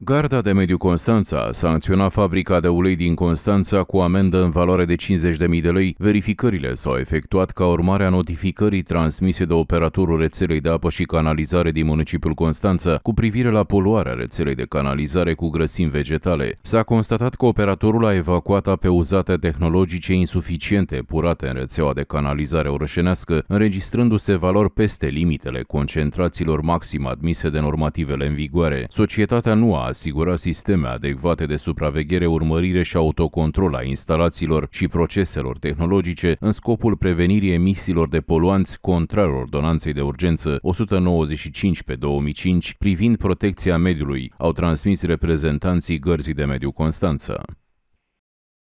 Garda de Mediu Constanța a sancționat fabrica de ulei din Constanța cu amendă în valoare de 50.000 de lei. Verificările s-au efectuat ca urmare a notificării transmise de operatorul rețelei de apă și canalizare din municipiul Constanța cu privire la poluarea rețelei de canalizare cu grăsimi vegetale. S-a constatat că operatorul a evacuat ape uzate tehnologice insuficiente purate în rețeaua de canalizare orășenească, înregistrându-se valori peste limitele concentrațiilor maxim admise de normativele în vigoare. Societatea nu a asigura sisteme adecvate de supraveghere, urmărire și autocontrol a instalațiilor și proceselor tehnologice în scopul prevenirii emisiilor de poluanți contrar ordonanței de urgență 195 pe 2005 privind protecția mediului, au transmis reprezentanții Gărzii de Mediu Constanța.